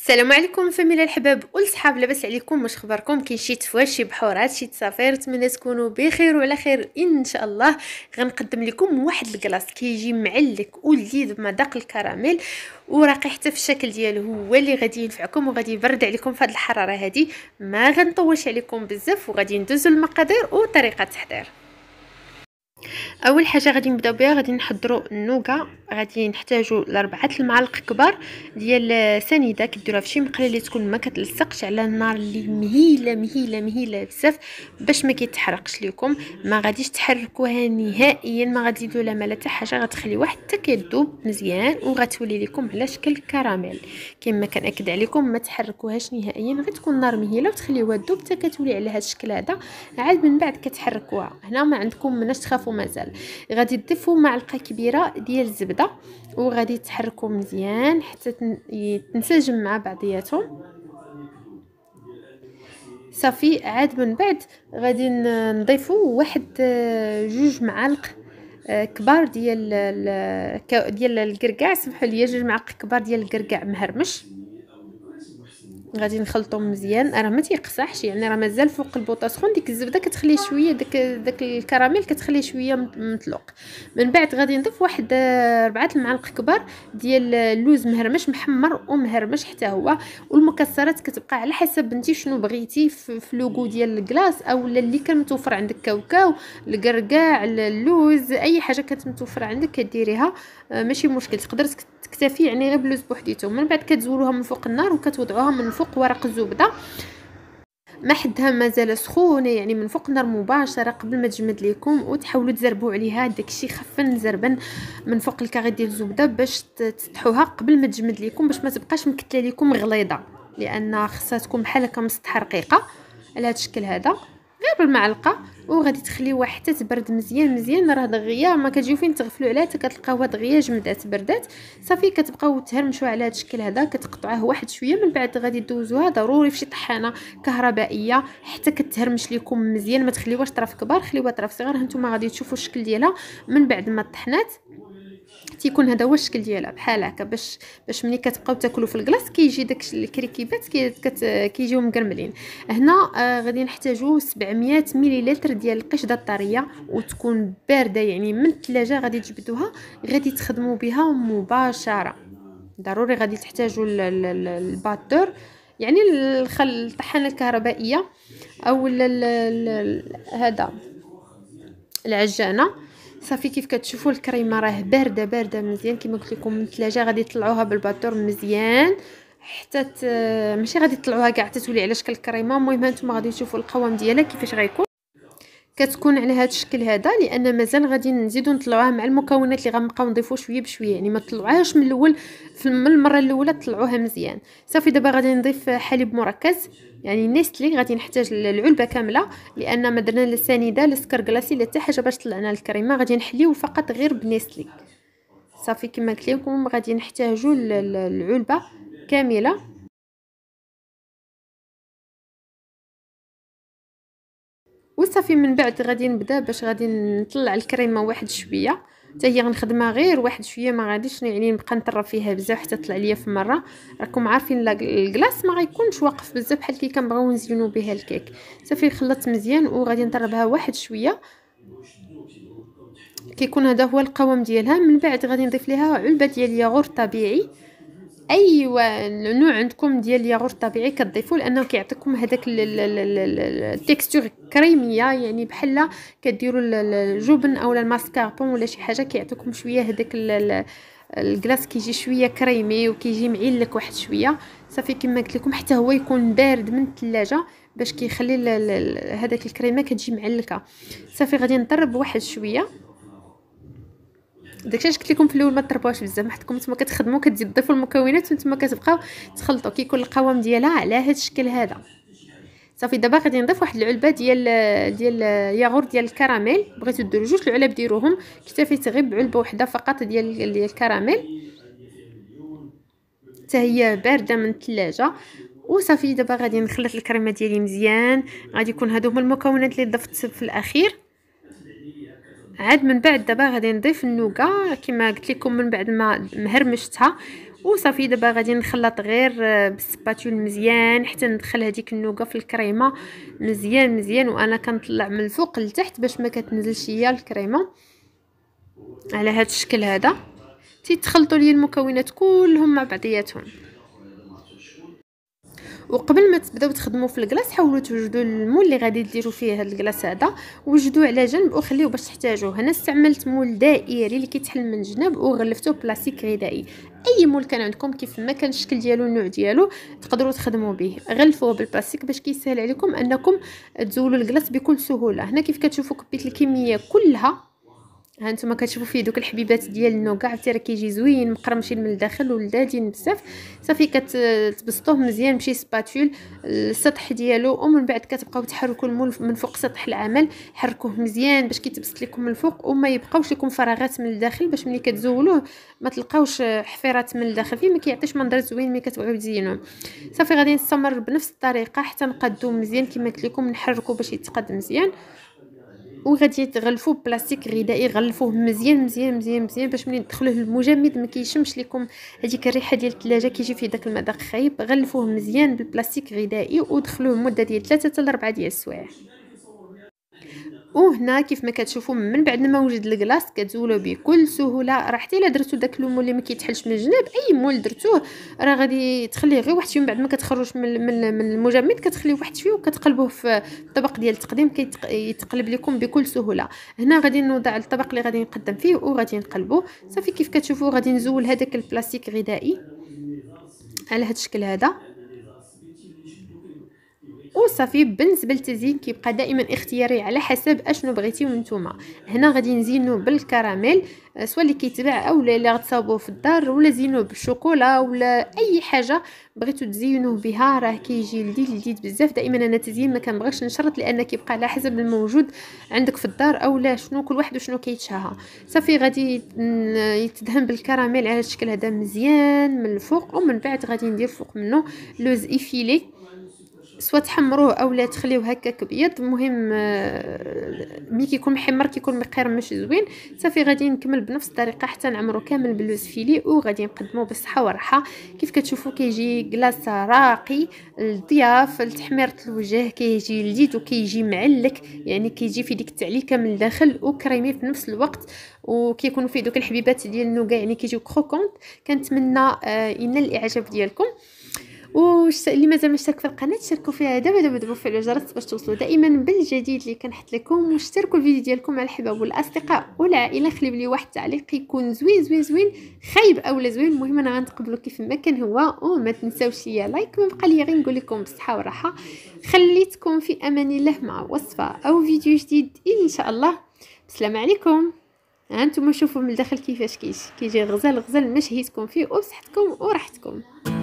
السلام عليكم فاميلا الحباب والصحاب لاباس عليكم واش خبركم كاين شي تفواش شي بحورات شي تصافير نتمنى تكونوا بخير وعلى خير ان شاء الله غنقدم لكم واحد الكلاص كيجي معلك ولذيذ بمذاق الكراميل وراقي حتى في الشكل ديالو هو اللي غادي ينفعكم وغادي يبرد عليكم في هذه الحراره هذه ما غنطولش عليكم بزاف وغادي ندوزو المقادير وطريقه التحضير اول حاجه غادي نبداو بها غادي نحضروا النوكا غادي نحتاجوا لاربعه المعالق كبار ديال سنيده كديروها فشي مقله اللي تكون ما كتلصقش على النار اللي مهيله مهيله مهيله بزاف باش ما كيتحرقش لكم ما غاديش تحركوها نهائيا ما غادي لا ما لا حتى حاجه غتخليوها حتى كيذوب مزيان وغتولي لكم على شكل كراميل كما كنأكد عليكم ما تحركوهاش نهائيا تكون النار مهيله وتخليوها تذوب حتى كتولي على هذا الشكل هذا عاد من بعد كتحركوها هنا ما عندكم مناش تخافوا طاف ومازال غادي تضيفوا معلقه كبيره ديال الزبده وغادي تحركوا مزيان حتى تنسجم مع بعضياتهم صافي عاد من بعد غادي نضيفوا واحد آه، آه، جوج معالق كبار ديال ديال الكركاع سمحوا لي جوج معالق كبار ديال الكركاع مهرمش غادي نخلطهم مزيان راه ما تيقصحش يعني راه مازال فوق البوطه سخون ديك الزبده كتخليه شويه داك داك الكراميل كتخليه شويه مطلوق من بعد غادي نضيف واحد آه، ربعه المعالق كبار ديال اللوز مهرمش محمر ومهرمش حتى هو والمكسرات كتبقى على حسب انت شنو بغيتي في لوغو ديال الكلاص او اللي كان متوفر عندك كاوكاو الكركاع اللوز اي حاجه كانت متوفره عندك كديريها آه، ماشي مشكل تقدر تكتفي يعني غير باللوز بوحديتو من بعد كتزولوها من فوق النار وكتوضعوها من فوق فوق ورق الزبده ما حدها مازال سخونه يعني من فوق النار مباشره قبل ما تجمد لكم وتحاولوا تزربوا عليها داكشي خفن زربن من فوق الكاغي ديال الزبده باش تسطحوها قبل ما تجمد ليكم باش ما تبقاش مكتله ليكم غليظه لان خصها تكون بحال هكا مسطحه رقيقه على هذا الشكل هذا غير بالمعلقه وغادي تخليوها حتى تبرد مزيان مزيان راه دغيا ما كتجيو فين تغفلوا عليها حتى كتلقاوها دغيا جمدات بردات صافي كتبقاو تهرمشوا على هذا الشكل هذا كتقطعوه واحد شويه من بعد غادي دوزوها ضروري فشي طحانه كهربائيه حتى كتهرمش لكم مزيان ما تخليوهاش طرف كبار خليوها طرف صغير هانتوما غادي تشوفوا الشكل ديالها من بعد ما طحنات تيكون هذا هو الشكل ديالها بحال هكا باش باش ملي كتبقاو تاكلوا في الكلاص كيجي داك الكريكيبات كيجيو مقرملين هنا آه غادي نحتاجو 700 مليلتر ديال القشده الطريه وتكون بارده يعني من الثلاجه غادي تجبدوها غادي تخدموا بها مباشره ضروري غادي تحتاجوا الباتور يعني الخل الطحانه الكهربائيه او هذا العجانه صافي كيف كتشوفوا الكريمه راه بارده بارده مزيان كما قلت لكم من الثلاجه غادي طلعوها بالباتور مزيان حتى ماشي غادي طلعوها كاع تتولي على شكل كريمه المهم هانتوما غادي تشوفوا القوام ديالها كيفاش غيكون كتكون على هذا الشكل هذا لان مازال غادي نزيدو نطلعوها مع المكونات اللي غنبقاو نضيفو شويه بشويه يعني ما طلعوهاش من الاول في المره الاولى طلعوها مزيان صافي دابا غادي نضيف حليب مركز يعني نيستلي غادي نحتاج العلبه كامله لان ما درنا لا سنيده لا سكر كلاصي لا حتى حاجه باش طلعنا الكريمه غادي نحليو فقط غير بنيستلي صافي كما قلت لكم غادي نحتاجو العلبه كامله وصافي من بعد غادي نبدا باش غادي نطلع الكريمه واحد شويه حتى هي غنخدمها غير واحد شويه ما غاديش يعني نبقى نطرب فيها بزاف حتى طلع ليا في مره راكم عارفين الكلاص ما غيكونش واقف بزاف بحال كي كنبغيو نزينو بها الكيك صافي خلطت مزيان وغادي نطربها واحد شويه كيكون هذا هو القوام ديالها من بعد غادي نضيف ليها علبه ديال الياغور طبيعي اي أيوة، نوع عندكم ديال الياغورت طبيعي كتضيفوا لانه كيعطيكم هذاك التكستور كريميه يعني بحال كديروا الجبن اولا الماسكاربون ولا شي حاجه كيعطيكم شويه هذاك الكلاص كيجي شويه كريمي وكيجي معلك واحد شويه صافي كما قلت لكم حتى هو يكون بارد من الثلاجه باش كيخلي هذاك الكريمه كتجي معلكه صافي غادي نضرب واحد شويه داكشي علاش قلت لكم في الاول ما تربوهاش بزاف حتكم نتوما كتخدموا كتزيد المكونات ونتوما كتبقاو تخلطوا كيكون القوام ديالها على هذا الشكل هذا صافي دابا غادي نضيف واحد العلبه ديال ديال ياغور ديال الكراميل بغيتو ديروا جوج العلب ديروهم اكتفيت غير بعلبه وحده فقط ديال ديال الكراميل حتى هي بارده من الثلاجه وصافي دابا غادي نخلط الكريمه ديالي مزيان غادي يكون هادو هما المكونات اللي ضفت في الاخير عاد من بعد دابا غادي نضيف النوكا كما قلت لكم من بعد ما مهرمشتها وصافي دابا غادي نخلط غير آه، بالسباتول مزيان حتى ندخل هذيك النوكا في الكريمه مزيان مزيان وانا كنطلع من الفوق لتحت باش ما كتنزلش هي الكريمه على هذا الشكل هذا تيتخلطوا لي المكونات كلهم مع بعضياتهم وقبل ما تبداو تخدموا في الكلاص حاولوا توجدوا المول اللي غادي ديروا فيه هذا الكلاص هذا وجدوه على جنب وخليوه باش تحتاجوه هنا استعملت مول دائري اللي كيتحل من جنب وغلفته بلاستيك غذائي اي مول كان عندكم كيف ما كان الشكل ديالو النوع ديالو تقدروا تخدموا به غلفوه بالبلاستيك باش كيسهل عليكم انكم تزولوا الكلاص بكل سهوله هنا كيف كتشوفوا كبيت الكميه كلها ها نتوما كتشوفوا فيه دوك الحبيبات ديال النوكا عرفتي راه كيجي زوين مقرمشين من الداخل ولذاذين بزاف صافي كتبسطوه مزيان بشي سباتول السطح ديالو ومن بعد كتبقاو تحركوا المول من فوق سطح العمل حركوه مزيان باش كيتبسط لكم من الفوق وما يبقاوش لكم فراغات من الداخل باش ملي كتزولوه ما تلقاوش حفيرات من الداخل فيه ما كيعطيش منظر زوين ملي كتبغيو تزينوه صافي غادي نستمر بنفس الطريقه حتى نقادو مزيان كما قلت لكم نحركو باش يتقاد مزيان وغادي تغلفوه ببلاستيك غذائي غلفوه مزيان مزيان مزيان مزيان باش ملي تدخلوه المجمد ما كيشمش لكم هذيك الريحه ديال الثلاجه كيجي فيه داك المذاق خايب غلفوه مزيان بالبلاستيك غذائي ودخلوه مده ديال 3 حتى 4 ديال السوايع وهنا كيف ما كتشوفوا من بعد ما وجد الكلاص كتزولو بكل سهوله راه حتى الا درتو داك المول اللي ما كيتحلش من الجناب اي مول درتوه راه غادي تخليه غير واحد من بعد ما كتخرج من من المجمد كتخليه واحد شويه وكتقلبوه في الطبق ديال التقديم كيتقلب لكم بكل سهوله هنا غادي نوضع الطبق اللي غادي نقدم فيه وغادي نقلبوه صافي كيف كتشوفوا غادي نزول هذاك البلاستيك غذائي على هذا الشكل هذا وصافي بالنسبه للتزيين كيبقى دائما اختياري على حسب اشنو بغيتيو نتوما هنا غادي نزينو بالكراميل آه، سواء اللي كيتباع او اللي غتصاوبوه في الدار ولا زينوه بالشوكولا ولا اي حاجه بغيتو تزينوه بها راه كيجي لذيذ لذيذ بزاف دائما انا التزيين ما كنبغيش نشرط لان كيبقى على حسب الموجود عندك في الدار او لا شنو كل واحد وشنو كيتشهى صافي غادي يتدهن بالكراميل على الشكل هذا مزيان من الفوق ومن بعد غادي ندير فوق منه لوز ايفيلي سوا تحمروه اولا تخليوه هكاك كبيض المهم آه، ملي كيكون محمر كيكون مقرمش زوين صافي غادي نكمل بنفس الطريقه حتى نعمرو كامل باللوز فيلي وغادي نقدمو بالصحه والراحه كيف كتشوفوا كيجي كلاص راقي للضياف لتحميره الوجه كيجي لذيذ وكيجي معلك يعني كيجي في ديك التعليكه من الداخل وكريمي في نفس الوقت وكيكونوا فيه دوك الحبيبات ديال النوكا يعني كيجيو كروكونت كنتمنى ينال آه، الاعجاب ديالكم وش اللي مازال ما اشترك في القناه تشاركوا فيها دابا دابا دابا فعلوا الجرس باش توصلوا دائما بالجديد اللي كنحط لكم واشتركوا الفيديو ديالكم مع الحباب والاصدقاء والعائله خليو لي واحد التعليق يكون زوين زوين زوين خايب اولا زوين المهم انا غنتقبلو كيف ما كان هو وما تنساوش ليا لايك ما بقى ليا غير نقول لكم بالصحه والراحه خليتكم في امان الله مع وصفه او فيديو جديد ان شاء الله السلام عليكم هانتوما شوفوا من الداخل كيفاش كيجي كيجي غزال غزال مشهيتكم فيه وبصحتكم وراحتكم